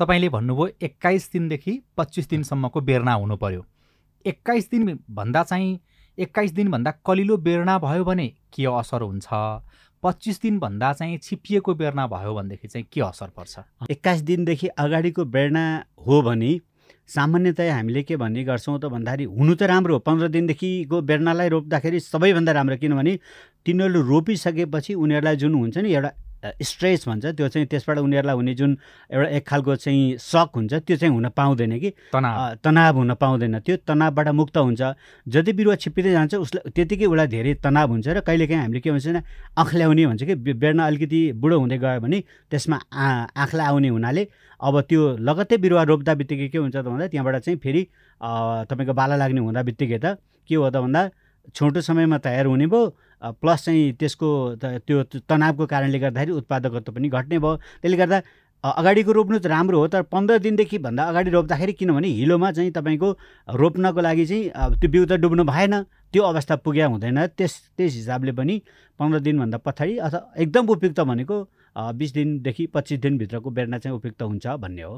तपाईँले भन्नुभयो एक्काइस दिनदेखि पच्चिस दिनसम्मको बेर्ना हुनु पर्यो एक्काइस दिनभन्दा चाहिँ एक्काइस दिनभन्दा कलिलो बेर्ना भयो भने के असर हुन्छ पच्चिस दिनभन्दा चाहिँ छिपिएको बेर्ना भयो भनेदेखि चाहिँ के असर पर्छ एक्काइस दिनदेखि अगाडिको बेर्ना हो भने सामान्यतया हामीले के भन्ने गर्छौँ त भन्दाखेरि हुनु त राम्रो हो पन्ध्र दिनदेखिको बेर्नालाई रोप्दाखेरि सबैभन्दा राम्रो किनभने तिनीहरू रोपिसकेपछि उनीहरूलाई जुन हुन्छ नि एउटा स्ट्रेस भन्छ त्यो चाहिँ त्यसबाट उनीहरूलाई हुने जुन एउटा एक खालको चाहिँ सक हुन्छ त्यो चाहिँ हुन पाउँदैन कि तनाव तनाव हुन पाउँदैन त्यो तनावबाट मुक्त हुन्छ जति बिरुवा छिप्पिँदै जान्छ उसलाई त्यतिकै उसलाई धेरै तनाव हुन्छ र कहिलेकाहीँ हामीले के भन्छ आँख ल्याउने भन्छ कि बेड्न अलिकति बुढो हुँदै गयो भने त्यसमा आ आँख्ला आउने हुनाले अब त्यो लगत्तै बिरुवा रोप्दा बित्तिकै के हुन्छ त भन्दा त्यहाँबाट चाहिँ फेरि तपाईँको बाला लाग्ने हुँदा बित्तिकै त के हो त भन्दा छोटो समयमा तयार हुने भयो प्लस चाहिँ त्यसको त्यो तनावको कारणले गर्दाखेरि उत्पादकत्व पनि घट्ने भयो त्यसले गर्दा अगाडिको रोप्नु त राम्रो हो तर पन्ध्र दिनदेखि भन्दा अगाडि रोप्दाखेरि किनभने हिलोमा चाहिँ तपाईँको रोप्नको लागि चाहिँ त्यो बिउ त डुब्नु भएन त्यो अवस्था पुग्या हुँदैन त्यस त्यस हिसाबले पनि पन्ध्र दिनभन्दा पछाडि अथवा एकदम उपयुक्त भनेको बिस दिनदेखि पच्चिस दिनभित्रको बेर्ना चाहिँ उपयुक्त हुन्छ भन्ने हो